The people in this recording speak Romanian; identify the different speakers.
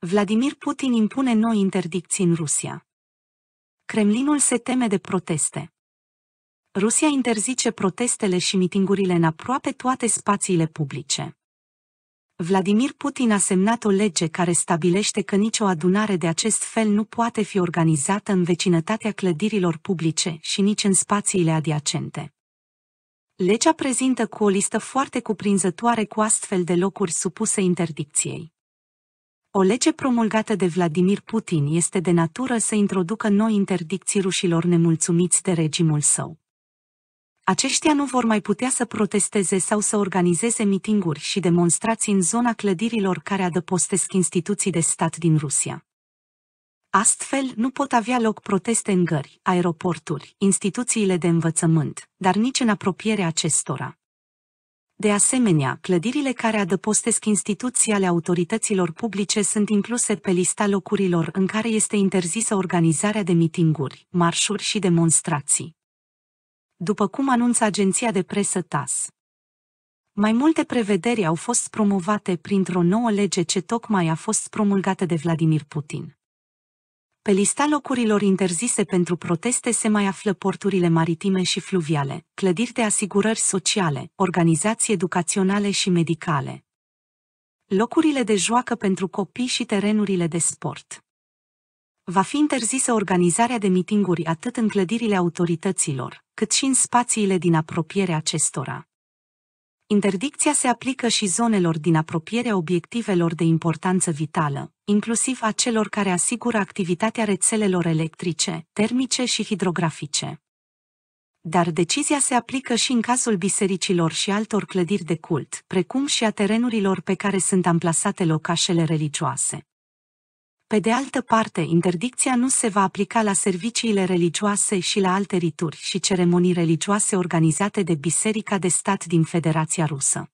Speaker 1: Vladimir Putin impune noi interdicții în Rusia. Kremlinul se teme de proteste. Rusia interzice protestele și mitingurile în aproape toate spațiile publice. Vladimir Putin a semnat o lege care stabilește că nicio adunare de acest fel nu poate fi organizată în vecinătatea clădirilor publice și nici în spațiile adiacente. Legea prezintă cu o listă foarte cuprinzătoare cu astfel de locuri supuse interdicției. O lege promulgată de Vladimir Putin este de natură să introducă noi interdicții rușilor nemulțumiți de regimul său. Aceștia nu vor mai putea să protesteze sau să organizeze mitinguri și demonstrații în zona clădirilor care adăpostesc instituții de stat din Rusia. Astfel, nu pot avea loc proteste în gări, aeroporturi, instituțiile de învățământ, dar nici în apropierea acestora. De asemenea, clădirile care adăpostesc instituții ale autorităților publice sunt incluse pe lista locurilor în care este interzisă organizarea de mitinguri, marșuri și demonstrații. După cum anunță agenția de presă TAS. Mai multe prevederi au fost promovate printr-o nouă lege ce tocmai a fost promulgată de Vladimir Putin. Pe lista locurilor interzise pentru proteste se mai află porturile maritime și fluviale, clădiri de asigurări sociale, organizații educaționale și medicale, locurile de joacă pentru copii și terenurile de sport. Va fi interzisă organizarea de mitinguri atât în clădirile autorităților, cât și în spațiile din apropierea acestora. Interdicția se aplică și zonelor din apropierea obiectivelor de importanță vitală, inclusiv a celor care asigură activitatea rețelelor electrice, termice și hidrografice. Dar decizia se aplică și în cazul bisericilor și altor clădiri de cult, precum și a terenurilor pe care sunt amplasate locașele religioase. Pe de altă parte, interdicția nu se va aplica la serviciile religioase și la alte rituri și ceremonii religioase organizate de Biserica de Stat din Federația Rusă.